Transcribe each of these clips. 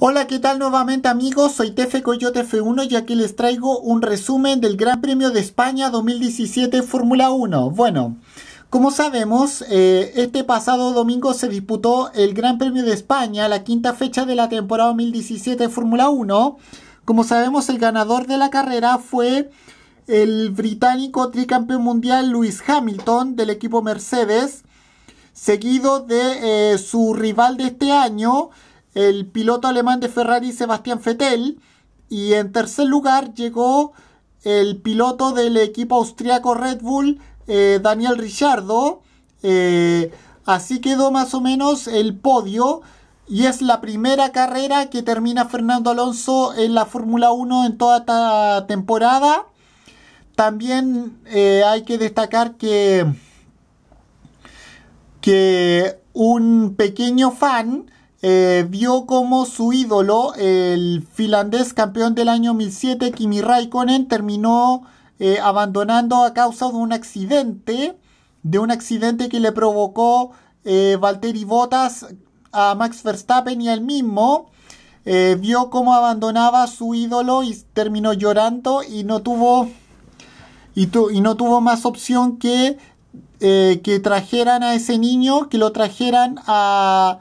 Hola, ¿qué tal nuevamente amigos? Soy Tefe Coyote F1 y aquí les traigo un resumen del Gran Premio de España 2017 Fórmula 1. Bueno, como sabemos, eh, este pasado domingo se disputó el Gran Premio de España, la quinta fecha de la temporada 2017 Fórmula 1. Como sabemos, el ganador de la carrera fue el británico tricampeón mundial Lewis Hamilton del equipo Mercedes, seguido de eh, su rival de este año, el piloto alemán de Ferrari Sebastián Vettel y en tercer lugar llegó el piloto del equipo austriaco Red Bull eh, Daniel Ricciardo... Eh, así quedó más o menos el podio y es la primera carrera que termina Fernando Alonso en la Fórmula 1 en toda esta temporada también eh, hay que destacar que que un pequeño fan eh, vio como su ídolo, el finlandés campeón del año 2007, Kimi Raikkonen, terminó eh, abandonando a causa de un accidente, de un accidente que le provocó eh, Valtteri Bottas a Max Verstappen y al mismo. Eh, vio cómo abandonaba su ídolo y terminó llorando y no tuvo, y tu, y no tuvo más opción que que trajeran a ese niño, que lo trajeran a,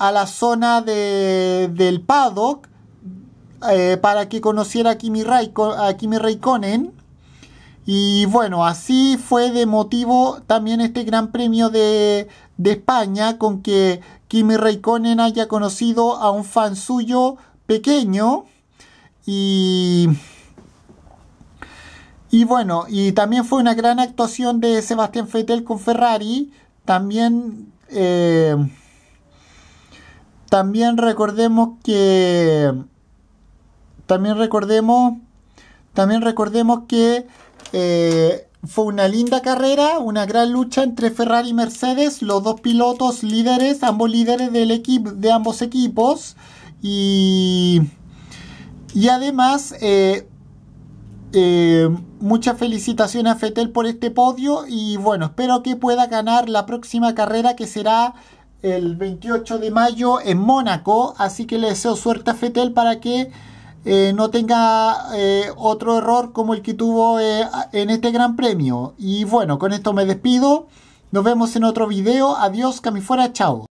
a la zona de, del paddock eh, para que conociera a Kimi, Raikkonen. Y bueno, así fue de motivo también este Gran Premio de, España con que Kimi Raikkonen haya conocido a un fan suyo pequeño y... bueno, y también fue una gran actuación de Sebastián Vettel con Ferrari. También eh, también recordemos que. También recordemos. También recordemos que eh, fue una linda carrera, una gran lucha entre Ferrari y Mercedes, los dos pilotos líderes, ambos líderes del equipo, de ambos equipos. Y, y además, eh, eh, muchas felicitaciones a Fetel por este podio y bueno, espero que pueda ganar la próxima carrera que será el 28 de mayo en Mónaco. Así que le deseo suerte a Fetel para que eh, no tenga eh, otro error como el que tuvo eh, en este gran premio. Y bueno, con esto me despido. Nos vemos en otro video. Adiós, camifuera, chao.